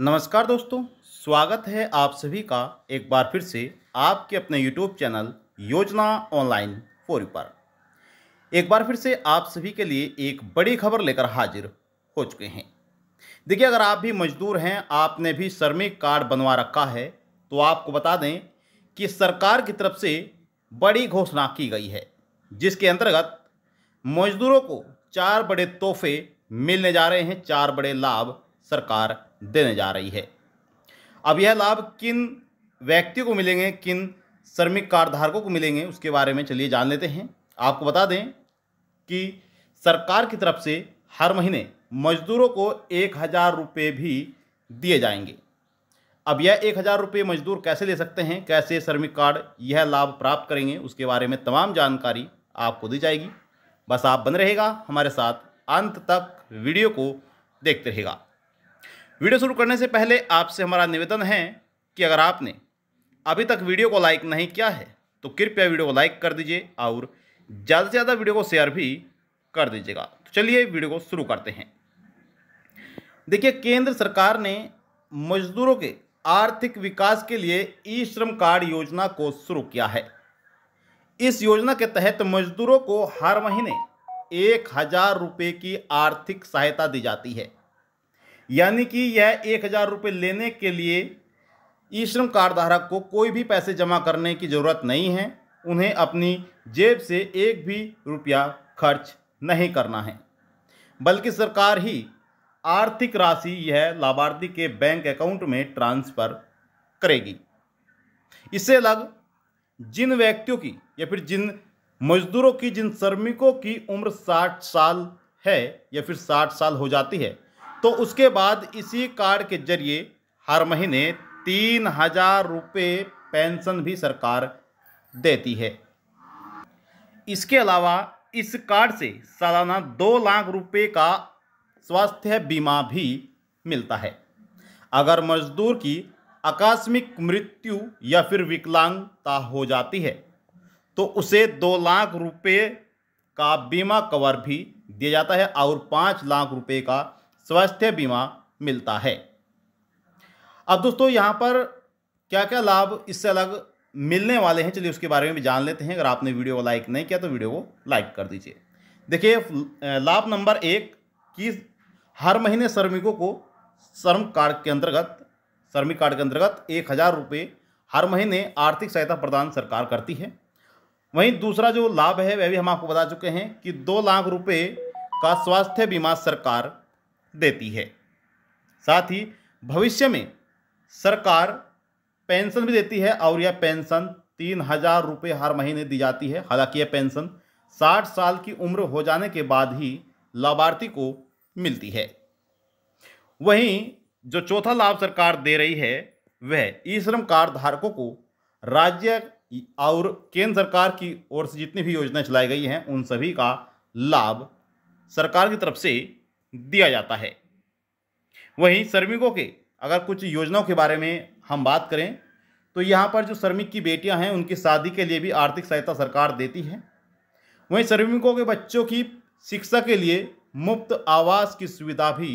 नमस्कार दोस्तों स्वागत है आप सभी का एक बार फिर से आपके अपने YouTube channel Yojana online four पर एक बार फिर से आप सभी के लिए एक बड़ी खबर लेकर हाजिर हो चुके हैं देखिए अगर आप भी मजदूर हैं आपने भी श्रमिक कार्ड बनवा रखा है तो आपको बता दें कि सरकार की तरफ से बड़ी घोषणा की गई है जिसके अंतर्गत मजदूरों को चार बड़े तोहफे मिलने जा रहे हैं चार बड़े लाभ सरकार देने जा रही है अब यह लाभ किन व्यक्ति को मिलेंगे किन श्रमिक कार्ड धारकों को मिलेंगे उसके बारे में चलिए जान लेते हैं आपको बता दें कि सरकार की तरफ से हर महीने मजदूरों को एक हज़ार रुपये भी दिए जाएंगे अब यह एक हज़ार रुपये मजदूर कैसे ले सकते हैं कैसे श्रमिक कार्ड यह लाभ प्राप्त करेंगे उसके बारे में तमाम जानकारी आपको दी जाएगी बस आप बन रहेगा हमारे साथ अंत तक वीडियो को देखते रहेगा वीडियो शुरू करने से पहले आपसे हमारा निवेदन है कि अगर आपने अभी तक वीडियो को लाइक नहीं किया है तो कृपया वीडियो को लाइक कर दीजिए और ज़्यादा से ज़्यादा वीडियो को शेयर भी कर दीजिएगा तो चलिए वीडियो को शुरू करते हैं देखिए केंद्र सरकार ने मजदूरों के आर्थिक विकास के लिए ई श्रम कार्ड योजना को शुरू किया है इस योजना के तहत मजदूरों को हर महीने एक हजार रुपये की आर्थिक सहायता दी जाती है यानी कि यह एक हज़ार रुपये लेने के लिए ई श्रम कार्ड धारक को कोई भी पैसे जमा करने की ज़रूरत नहीं है उन्हें अपनी जेब से एक भी रुपया खर्च नहीं करना है बल्कि सरकार ही आर्थिक राशि यह लाभार्थी के बैंक अकाउंट में ट्रांसफ़र करेगी इससे अलग जिन व्यक्तियों की या फिर जिन मजदूरों की जिन श्रमिकों की उम्र 60 साल है या फिर 60 साल हो जाती है तो उसके बाद इसी कार्ड के जरिए हर महीने तीन हजार रुपये पेंशन भी सरकार देती है इसके अलावा इस कार्ड से सालाना दो लाख रुपये का स्वास्थ्य बीमा भी मिलता है अगर मजदूर की आकस्मिक मृत्यु या फिर विकलांगता हो जाती है तो उसे दो लाख रुपये का बीमा कवर भी दिया जाता है और पाँच लाख रुपये का स्वास्थ्य बीमा मिलता है अब दोस्तों यहाँ पर क्या क्या लाभ इससे अलग मिलने वाले हैं चलिए उसके बारे में भी जान लेते हैं अगर आपने वीडियो को लाइक नहीं किया तो वीडियो को लाइक कर दीजिए देखिए लाभ नंबर एक कि हर महीने श्रमिकों को श्रम कार्ड के अंतर्गत श्रमिक कार्ड के अंतर्गत एक हज़ार रुपये हर महीने आर्थिक सहायता प्रदान सरकार करती है वहीं दूसरा जो लाभ है वह भी हम आपको बता चुके हैं कि दो लाख रुपये का स्वास्थ्य बीमा सरकार देती है साथ ही भविष्य में सरकार पेंशन भी देती है और यह पेंशन तीन हजार रुपये हर महीने दी जाती है हालांकि यह पेंशन साठ साल की उम्र हो जाने के बाद ही लाभार्थी को मिलती है वहीं जो चौथा लाभ सरकार दे रही है वह ई श्रम कार्ड धारकों को राज्य और केंद्र सरकार की ओर से जितनी भी योजनाएं चलाई गई हैं उन सभी का लाभ सरकार की तरफ से दिया जाता है वहीं श्रमिकों के अगर कुछ योजनाओं के बारे में हम बात करें तो यहाँ पर जो श्रमिक की बेटियाँ हैं उनकी शादी के लिए भी आर्थिक सहायता सरकार देती है वहीं श्रमिकों के बच्चों की शिक्षा के लिए मुफ्त आवास की सुविधा भी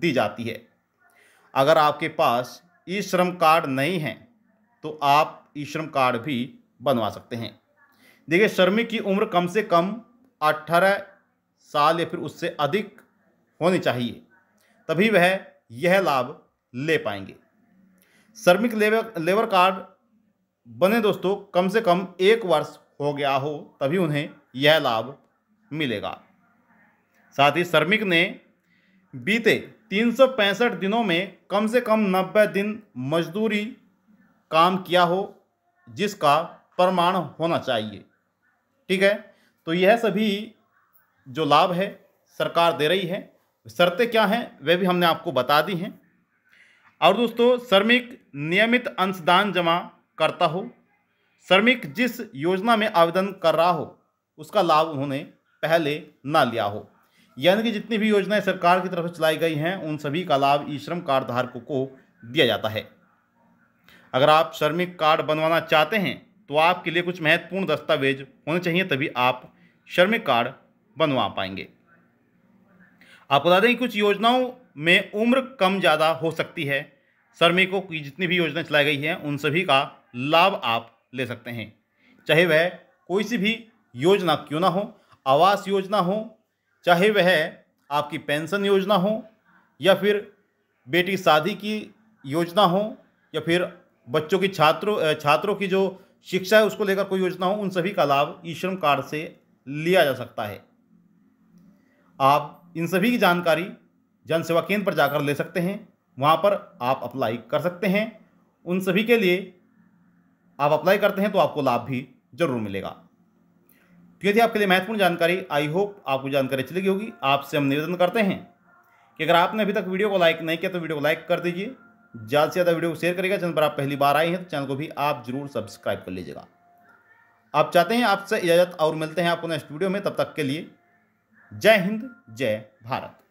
दी जाती है अगर आपके पास ई श्रम कार्ड नहीं है तो आप ई श्रम कार्ड भी बनवा सकते हैं देखिए श्रमिक की उम्र कम से कम 18 साल या फिर उससे अधिक होने चाहिए तभी वह यह लाभ ले पाएंगे श्रमिक लेबर लेबर कार्ड बने दोस्तों कम से कम एक वर्ष हो गया हो तभी उन्हें यह लाभ मिलेगा साथ ही श्रमिक ने बीते तीन दिनों में कम से कम 90 दिन मजदूरी काम किया हो जिसका प्रमाण होना चाहिए ठीक है तो यह सभी जो लाभ है सरकार दे रही है शर्तें क्या हैं वह भी हमने आपको बता दी हैं और दोस्तों श्रमिक नियमित अंशदान जमा करता हो श्रमिक जिस योजना में आवेदन कर रहा हो उसका लाभ उन्होंने पहले ना लिया हो यानी कि जितनी भी योजनाएं सरकार की तरफ से चलाई गई हैं उन सभी का लाभ ई श्रम कार्ड धारकों को दिया जाता है अगर आप श्रमिक कार्ड बनवाना चाहते हैं तो आपके लिए कुछ महत्वपूर्ण दस्तावेज होने चाहिए तभी आप श्रमिक कार्ड बनवा पाएंगे आपको बता दें कि कुछ योजनाओं में उम्र कम ज़्यादा हो सकती है श्रमिकों की जितनी भी योजना चलाई गई हैं उन सभी का लाभ आप ले सकते हैं चाहे वह कोई सी भी योजना क्यों ना हो आवास योजना हो चाहे वह आपकी पेंशन योजना हो या फिर बेटी शादी की योजना हो या फिर बच्चों की छात्रों छात्रों की जो शिक्षा है उसको लेकर कोई योजना हो उन सभी का लाभ ई श्रम कार्ड से लिया जा सकता है आप इन सभी की जानकारी जन सेवा केंद्र पर जाकर ले सकते हैं वहाँ पर आप अप्लाई कर सकते हैं उन सभी के लिए आप अप्लाई करते हैं तो आपको लाभ भी जरूर मिलेगा तो यदि आपके लिए महत्वपूर्ण जानकारी आई होप आपको जानकारी अच्छी लगी होगी आपसे हम निवेदन करते हैं कि अगर आपने अभी तक वीडियो को लाइक नहीं किया तो वीडियो को लाइक कर दीजिए ज़्यादा से ज़्यादा वीडियो को शेयर करिएगा चैनल पर आप पहली बार आए हैं तो चैनल को भी आप जरूर सब्सक्राइब कर लीजिएगा आप चाहते हैं आपसे इजाज़त और मिलते हैं आपको नेक्स्ट वीडियो में तब तक के लिए जय हिंद जय भारत